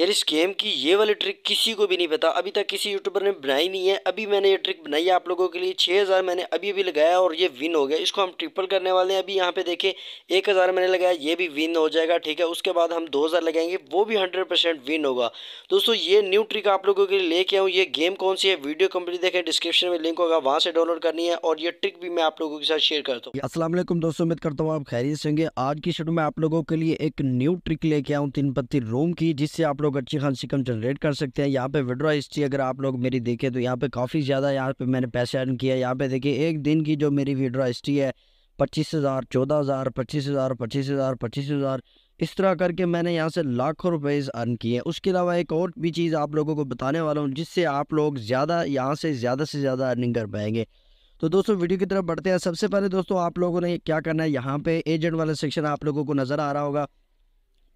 यार इस गेम की ये वाली ट्रिक किसी को भी नहीं पता अभी तक किसी यूट्यूबर ने बनाई नहीं है अभी मैंने ये ट्रिक बनाई है आप लोगों के लिए छः हज़ार मैंने अभी अभी लगाया और ये विन हो गया इसको हम ट्रिपल करने वाले हैं अभी यहाँ पे देखें एक हज़ार मैंने लगाया ये भी विन हो जाएगा ठीक है उसके बाद हम दो हज़ार लगाएंगे वो भी हंड्रेड परसेंट विन होगा दोस्तों ये न्यू ट्रिक आप लोगों के लिए लेके आऊँ ये गेम कौन सी है वीडियो कंप्लीट देखें डिस्क्रिप्शन में लिंक होगा वहाँ से डाउनलोड करनी है और ये ट्रिक भी मैं आप लोगों के साथ शेयर करता हूँ असला दोस्तों उम्मीद करता हूँ आप खैरियत होंगे आज की शेडो में आप लोगों के लिए एक न्यू ट्रिक लेके आऊँ तीन पत्ती रोम की जिससे आप लोग लोग अच्छी खासी कम जनरेट कर सकते हैं यहाँ पे विड्रॉ हिस्ट्री अगर आप लोग मेरी देखें तो यहाँ पे काफ़ी ज़्यादा यहाँ पे मैंने पैसे अर्न किया यहाँ पे देखिए एक दिन की जो मेरी विड्रॉ हिस्ट्री है पच्चीस हज़ार चौदह हज़ार पच्चीस हज़ार पच्चीस हज़ार पच्चीस हज़ार इस तरह करके मैंने यहाँ से लाखों रुपये अर्न किए हैं उसके अलावा एक और भी चीज़ आप लोगों को बताने वाला हूँ जिससे आप लोग ज़्यादा यहाँ से ज़्यादा से ज़्यादा अर्निंग कर पाएंगे तो दोस्तों वीडियो की तरफ बढ़ते हैं सबसे पहले दोस्तों आप लोगों ने क्या करना है यहाँ पे एजेंट वाला सेक्शन आप लोगों को नज़र आ रहा होगा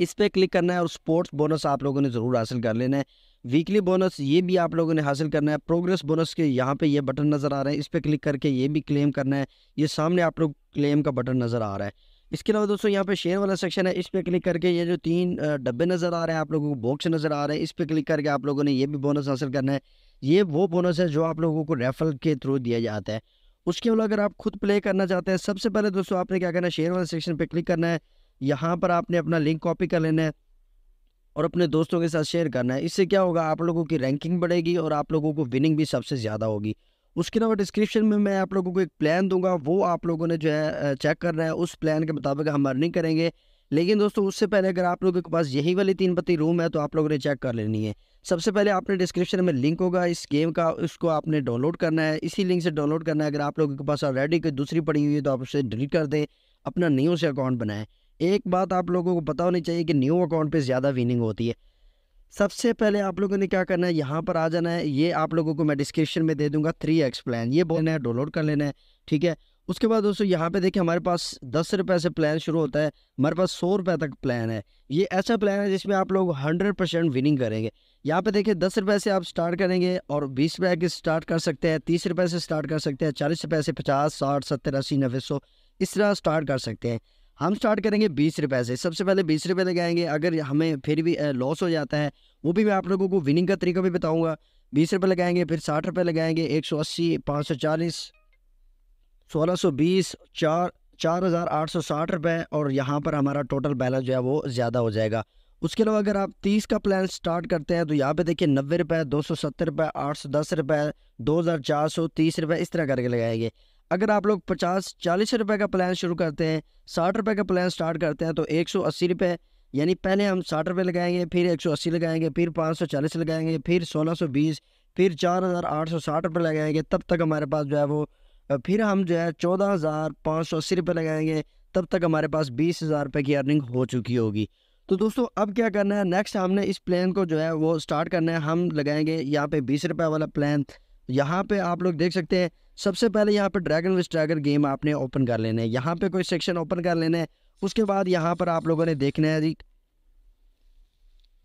इस पर क्लिक करना है और स्पोर्ट्स बोनस आप लोगों ने ज़रूर हासिल कर लेना है वीकली बोनस ये भी आप लोगों ने हासिल करना है प्रोग्रेस बोनस के यहाँ पे ये बटन नज़र आ रहा है इस पर क्लिक करके ये भी क्लेम करना है ये सामने आप लोग क्लेम का बटन नज़र आ रहा है इसके अलावा दोस्तों यहाँ पे शेयर वाला सेक्शन है इस पर क्लिक करके ये जो तीन डब्बे नज़र आ रहे हैं आप लोगों को बॉक्स नज़र आ रहे हैं इस पर क्लिक करके आप लोगों ने ये भी बोनस हासिल करना है ये वो बोनस है जो आप लोगों को रेफरल के थ्रू दिया जाता है उसके अलावा अगर आप खुद प्ले करना चाहते हैं सबसे पहले दोस्तों आपने क्या करना है शेयर वाले सेक्शन पर क्लिक करना है यहाँ पर आपने अपना लिंक कॉपी कर लेना है और अपने दोस्तों के साथ शेयर करना है इससे क्या होगा आप लोगों की रैंकिंग बढ़ेगी और आप लोगों को विनिंग भी सबसे ज़्यादा होगी उसके अलावा डिस्क्रिप्शन में मैं आप लोगों को एक प्लान दूंगा वो आप लोगों ने जो है चेक करना है उस प्लान के मुताबिक हम अर्निंग करेंगे लेकिन दोस्तों उससे पहले अगर आप लोगों के पास यही वाली तीन पत्ती रूम है तो आप लोगों ने चेक कर लेनी है सबसे पहले आपने डिस्क्रिप्शन में लिंक होगा इस गेम का उसको आपने डाउनलोड करना है इसी लिंक से डाउनलोड करना है अगर आप लोगों के पास ऑलरेडी कोई दूसरी पड़ी हुई है तो आप उसे डिलीट कर दें अपना न्यू से अकाउंट बनाएं एक बात आप लोगों को पता होनी चाहिए कि न्यू अकाउंट पे ज़्यादा विनिंग होती है सबसे पहले आप लोगों ने क्या करना है यहाँ पर आ जाना है ये आप लोगों को मैं डिस्क्रिप्शन में दे दूंगा थ्री एक्स प्लान ये बोलना है डाउनलोड कर लेना है ठीक है उसके बाद दोस्तों यहाँ पे देखिए हमारे पास दस रुपये से प्लान शुरू होता है हमारे पास सौ रुपये तक प्लान है ये ऐसा प्लान है जिसमें आप लोग हंड्रेड परसेंट विनिंग करेंगे यहाँ पे देखिए दस रुपये से आप स्टार्ट करेंगे और बीस रुपये के स्टार्ट कर सकते हैं तीस रुपये से स्टार्ट कर सकते हैं चालीस रुपये से पचास साठ सत्तर अस्सी नब्बे सौ इस तरह स्टार्ट कर सकते हैं हम स्टार्ट करेंगे बीस रुपए से सबसे पहले बीस रुपए लगाएंगे अगर हमें फिर भी लॉस हो जाता है वो भी मैं आप लोगों को विनिंग का तरीका भी बताऊंगा बीस रुपये लगाएंगे फिर साठ रुपये लगाएंगे एक सौ अस्सी पाँच सौ चालीस सोलह सौ बीस चार चार हज़ार आठ सौ साठ रुपए और यहाँ पर हमारा टोटल बैलेंस जो है वो ज़्यादा हो जाएगा उसके अलावा अगर आप तीस का प्लान स्टार्ट करते हैं तो यहाँ पे देखिए नब्बे रुपए दो सौ सत्तर रुपये आठ सौ दस रुपए दो हज़ार चार सौ तीस रुपये इस तरह करके लगाएंगे अगर आप लोग पचास चालीस रुपए का प्लान शुरू करते हैं साठ रुपए का प्लान स्टार्ट करते हैं तो एक सौ अस्सी रुपए यानी पहले हम साठ रुपए लगाएंगे फिर एक सौ अस्सी लगाएंगे फिर पाँच सौ चालीस लगाएंगे फिर सोलह सौ बीस फिर चार हज़ार आठ सौ साठ रुपये लगाएंगे तब तक हमारे पास जो है वो फिर हम जो है चौदह हज़ार पाँच सौ अस्सी रुपये लगाएंगे तब तक हमारे पास बीस हज़ार रुपये की अर्निंग हो चुकी होगी तो दोस्तों अब क्या करना है नेक्स्ट हमने इस प्लान को जो है वो स्टार्ट करना है हम लगाएंगे यहाँ पे बीस रुपए वाला प्लान यहाँ पे आप लोग देख सकते हैं सबसे पहले यहाँ पे ड्रैगन विस्ट ड्रैगन गेम आपने ओपन कर लेना है यहाँ पे कोई सेक्शन ओपन कर लेना है उसके बाद यहाँ पर आप लोगों ने देखना है जी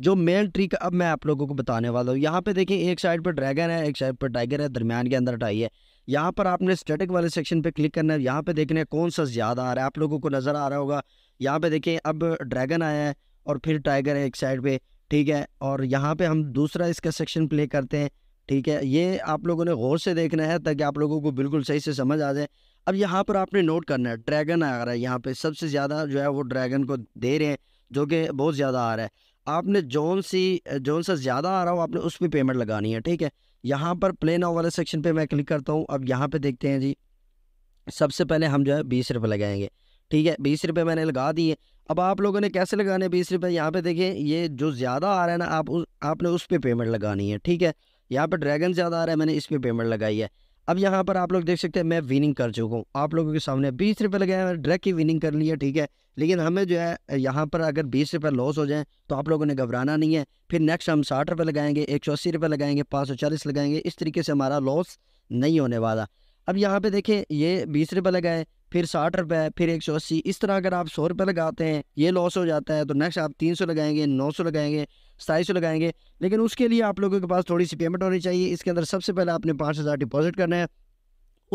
जो मेन ट्रिक अब मैं आप लोगों को बताने वाला हूँ यहाँ पे देखिए एक साइड पर ड्रैगन है एक साइड पर टाइगर है दरमियान के अंदर टाई है यहाँ पर आपने स्टेटिक वाले सेक्शन पे क्लिक करना है यहाँ पे देखना है कौन सा ज़्यादा आ रहा है आप लोगों को नज़र आ रहा होगा यहाँ पे देखिए अब ड्रैगन आया है और फिर टाइगर है एक साइड पर ठीक है और यहाँ पर हम दूसरा इसका सेक्शन प्ले करते हैं ठीक है ये आप लोगों ने गौर से देखना है ताकि आप लोगों को बिल्कुल सही से समझ आ जाए अब यहाँ पर आपने नोट करना है ड्रैगन आ रहा है यहाँ पे सबसे ज़्यादा जो है वो ड्रैगन को दे रहे हैं जो कि बहुत ज़्यादा आ रहा है आपने जोन सी जोन सा ज़्यादा आ रहा हो आपने उस पर पेमेंट लगानी है ठीक है यहाँ पर प्ले नाउ वाले सेक्शन पे मैं क्लिक करता हूँ अब यहाँ पे देखते हैं जी सबसे पहले हम जो है बीस रुपये लगाएंगे ठीक है बीस रुपये मैंने लगा दिए अब आप लोगों ने कैसे लगाने बीस रुपये यहाँ पे देखें ये जो ज़्यादा आ रहा है ना आप उस आपने उस पर पे पेमेंट लगानी है ठीक है यहाँ पर ड्रैगन ज़्यादा आ रहा है मैंने इस पर पेमेंट लगाई है अब यहाँ पर आप लोग देख सकते हैं मैं विनिंग कर चुका हूँ आप लोगों के सामने बीस रुपये लगाया मैंने ड्रैग की विनिंग कर ली है ठीक है लेकिन हमें जो है यहाँ पर अगर बीस रुपये लॉस हो जाए तो आप लोगों ने घबराना नहीं है फिर नेक्स्ट हम साठ रुपये लगाएंगे एक सौ अस्सी रुपये लगाएंगे पाँच सौ चालीस लगाएंगे इस तरीके से हमारा लॉस नहीं होने वाला अब यहाँ पे देखें ये बीस रुपये लगाए फिर साठ रुपये फिर एक सौ अस्सी इस तरह अगर आप सौ रुपये लगाते हैं ये लॉस हो जाता है तो नेक्स्ट आप तीन सौ लगाएंगे नौ सौ लगाएंगे सताईस सौ लगाएंगे लेकिन उसके लिए आप लोगों के पास थोड़ी सी पेमेंट होनी चाहिए इसके अंदर सबसे पहले आपने पाँच हज़ार डिपॉजिट करना है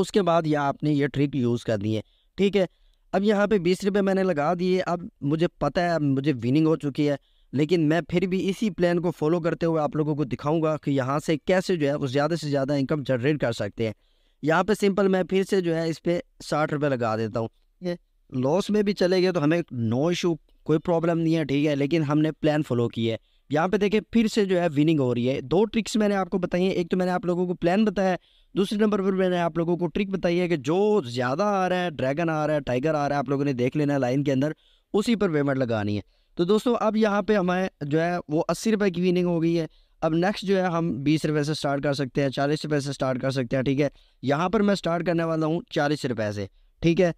उसके बाद या आपने ये ट्रिक यूज़ करनी है ठीक है अब यहाँ पे बीस रुपये मैंने लगा दिए अब मुझे पता है मुझे विनिंग हो चुकी है लेकिन मैं फिर भी इसी प्लान को फॉलो करते हुए आप लोगों को दिखाऊँगा कि यहाँ से कैसे जो है वो ज़्यादा से ज़्यादा इनकम जनरेट कर सकते हैं यहाँ पे सिंपल मैं फिर से जो है इस पर साठ रुपये लगा देता हूँ लॉस में भी चले गए तो हमें नो इशू कोई प्रॉब्लम नहीं है ठीक है लेकिन हमने प्लान फॉलो किया है यहाँ पे देखिए फिर से जो है विनिंग हो रही है दो ट्रिक्स मैंने आपको बताई है एक तो मैंने आप लोगों को प्लान बताया दूसरे नंबर पर मैंने आप लोगों को ट्रिक बताई है कि जो ज़्यादा आ रहा है ड्रैगन आ रहा है टाइगर आ रहा है आप लोगों ने देख लेना है लाइन के अंदर उसी पर पेमेंट लगानी है तो दोस्तों अब यहाँ पर हमें जो है वो अस्सी रुपये की विनिंग हो गई है अब नेक्स्ट जो है हम बीस रुपये से स्टार्ट कर सकते हैं चालीस रुपये से स्टार्ट कर सकते हैं ठीक है यहाँ पर मैं स्टार्ट करने वाला हूँ चालीस रुपये से ठीक है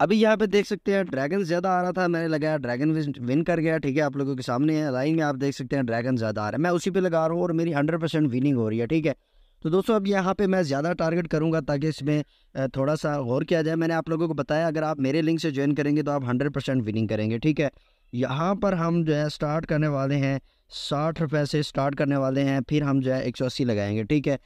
अभी यहाँ पे देख सकते हैं ड्रैगन ज़्यादा आ रहा था मैंने लगाया ड्रैगन विन कर गया ठीक है आप लोगों के सामने है लाइन में आप देख सकते हैं ड्रैगन ज़्यादा आ रहा है मैं उसी पे लगा रहा हूँ और मेरी हंड्रेड परसेंट विनिंग हो रही है ठीक है तो दोस्तों अब यहाँ पे मैं ज़्यादा टारगेट करूँगा ताकि इसमें थोड़ा सा गौर किया जाए मैंने आप लोगों को बताया अगर आप मेरे लिंक से ज्वाइन करेंगे तो आप हंड्रेड परसेंट विनिंग करेंगे ठीक है यहाँ पर हम जो है स्टार्ट करने वाले हैं साठ रुपये से स्टार्ट करने वाले हैं फिर हम जो है एक सौ अस्सी लगाएंगे ठीक है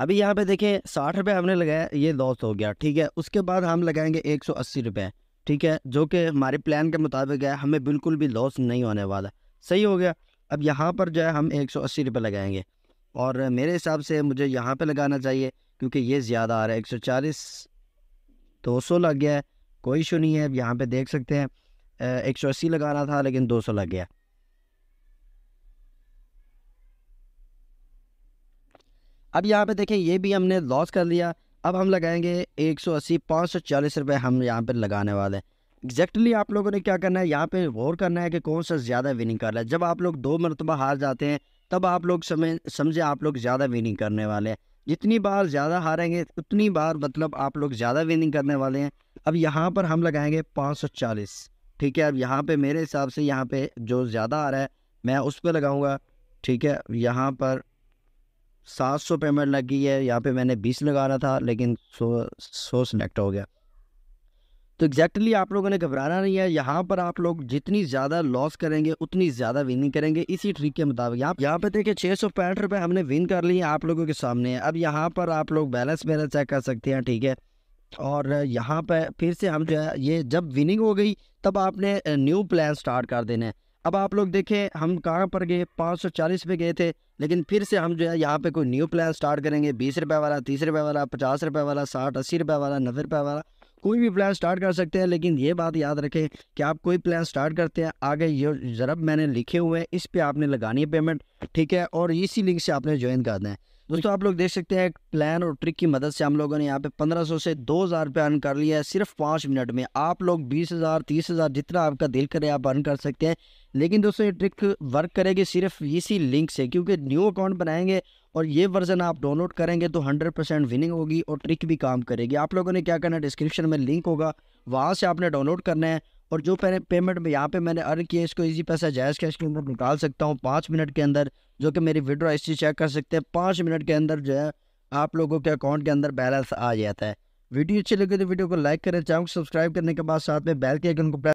अभी यहाँ पे देखें साठ रुपये हमने लगाया ये लॉस हो गया ठीक है उसके बाद हम लगाएंगे एक सौ अस्सी रुपये ठीक है जो कि हमारे प्लान के मुताबिक है हमें बिल्कुल भी लॉस नहीं होने वाला सही हो गया अब यहाँ पर जो है हम एक सौ अस्सी रुपये लगाएंगे और मेरे हिसाब से मुझे यहाँ पे लगाना चाहिए क्योंकि ये ज़्यादा आ रहा है एक सौ चालीस दो सौ लग गया है कोई इशू नहीं है अब यहाँ पर देख सकते हैं एक सौ अस्सी लगाना था लेकिन दो सौ लग गया अब यहाँ पे देखें ये भी हमने लॉस कर लिया अब हम लगाएंगे एक सौ अस्सी पाँच सौ चालीस रुपये हम यहाँ पे लगाने वाले हैं एग्जैक्टली आप लोगों ने क्या करना है यहाँ पे गौर करना है कि कौन सा ज़्यादा विनिंग कर रहा है जब आप लोग दो मरतबा हार जाते हैं तब आप लोग समझ समझे आप लोग ज़्यादा विनिंग करने वाले हैं जितनी बार ज़्यादा हारेंगे उतनी बार मतलब आप लोग ज़्यादा विनिंग करने वाले हैं अब यहाँ पर हम लगाएंगे पाँच सौ चालीस ठीक है अब यहाँ पर मेरे हिसाब से यहाँ पर जो ज़्यादा आ रहा है मैं उस पर लगाऊँगा ठीक है यहाँ पर सात सौ पेमेंट लगी है यहाँ पे मैंने बीस लगा रहा था लेकिन सौ सौ सेलेक्ट हो गया तो एग्जैक्टली exactly आप लोगों ने घबराना नहीं है यहाँ पर आप लोग जितनी ज़्यादा लॉस करेंगे उतनी ज़्यादा विनिंग करेंगे इसी ट्रिक के मुताबिक आप यहाँ पे देखिए छः सौ पैंठ रुपये हमने विन कर लिए आप लोगों के सामने अब यहाँ पर आप लोग बैलेंस मेरा चेक कर सकते हैं ठीक है और यहाँ पर फिर से हम जो है ये जब विनिंग हो गई तब आपने न्यू प्लान स्टार्ट कर देना है अब आप लोग देखें हम कहाँ पर गए 540 पे गए थे लेकिन फिर से हम जो है यहाँ पे कोई न्यू प्लान स्टार्ट करेंगे बीस रुपये वाला तीस रुपये वाला पचास रुपये वाला साठ अस्सी रुपये वाला नब्बे रुपये वाला कोई भी प्लान स्टार्ट कर सकते हैं लेकिन ये बात याद रखें कि आप कोई प्लान स्टार्ट करते हैं आगे ये ज़रब मैंने लिखे हुए हैं इस पर आपने लगानी है पेमेंट ठीक है और इसी लिंक से आपने ज्वाइन करना है दोस्तों आप लोग देख सकते हैं एक प्लान और ट्रिक की मदद से हम लोगों ने यहाँ पे 1500 से 2000 रुपया अर्न कर लिया है सिर्फ पाँच मिनट में आप लोग 20000 30000 जितना आपका दिल करे आप अर्न कर सकते हैं लेकिन दोस्तों ये ट्रिक वर्क करेगी सिर्फ इसी लिंक से क्योंकि न्यू अकाउंट बनाएंगे और ये वर्जन आप डाउनलोड करेंगे तो हंड्रेड विनिंग होगी और ट्रिक भी काम करेगी आप लोगों ने क्या करना है डिस्क्रिप्शन में लिंक होगा वहाँ से आपने डाउनलोड करना है और जो पहले पेमेंट में यहाँ पे मैंने अर्न किया इसको इजी पैसा जायज़ कैश के अंदर निकाल सकता हूँ पाँच मिनट के अंदर जो कि मेरी विड्रॉ हिस्ट्री चेक कर सकते हैं पाँच मिनट के अंदर जो है आप लोगों के अकाउंट के अंदर बैलेंस आ जाता है वीडियो अच्छी लगी तो वीडियो को लाइक करें चैनल को सब्सक्राइब करने के बाद साथ में बैल के आइकन को